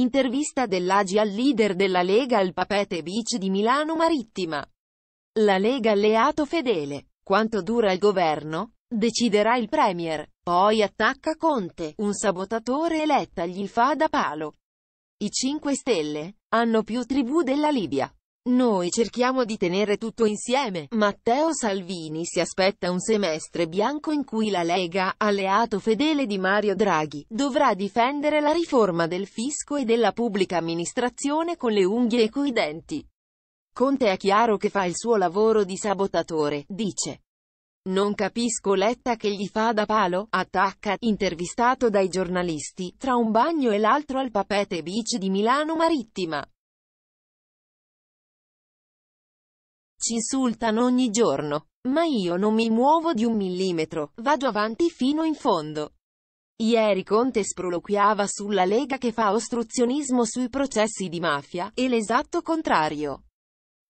Intervista dell'Agi al leader della Lega al Papete Beach di Milano Marittima. La Lega alleato fedele. Quanto dura il governo? Deciderà il Premier. Poi attacca Conte, un sabotatore eletta gli fa da palo. I 5 Stelle hanno più tribù della Libia. Noi cerchiamo di tenere tutto insieme. Matteo Salvini si aspetta un semestre bianco in cui la Lega, alleato fedele di Mario Draghi, dovrà difendere la riforma del fisco e della pubblica amministrazione con le unghie e coi denti. Conte è chiaro che fa il suo lavoro di sabotatore, dice. Non capisco Letta che gli fa da palo, attacca, intervistato dai giornalisti, tra un bagno e l'altro al Papete Beach di Milano Marittima. ci insultano ogni giorno. Ma io non mi muovo di un millimetro, vado avanti fino in fondo. Ieri Conte sproloquiava sulla Lega che fa ostruzionismo sui processi di mafia, e l'esatto contrario.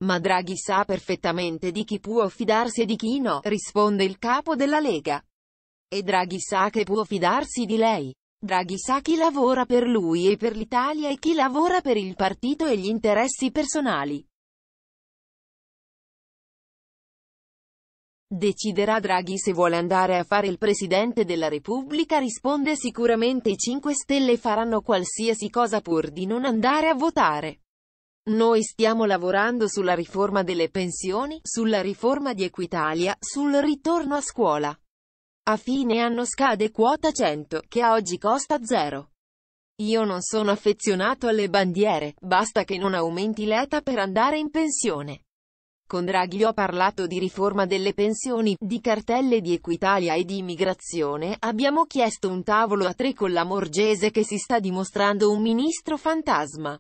Ma Draghi sa perfettamente di chi può fidarsi e di chi no, risponde il capo della Lega. E Draghi sa che può fidarsi di lei. Draghi sa chi lavora per lui e per l'Italia e chi lavora per il partito e gli interessi personali. Deciderà Draghi se vuole andare a fare il Presidente della Repubblica risponde sicuramente i 5 Stelle faranno qualsiasi cosa pur di non andare a votare. Noi stiamo lavorando sulla riforma delle pensioni, sulla riforma di Equitalia, sul ritorno a scuola. A fine anno scade quota 100, che a oggi costa zero. Io non sono affezionato alle bandiere, basta che non aumenti l'età per andare in pensione. Con Draghi ho parlato di riforma delle pensioni, di cartelle di Equitalia e di immigrazione, abbiamo chiesto un tavolo a tre con la Morgese che si sta dimostrando un ministro fantasma.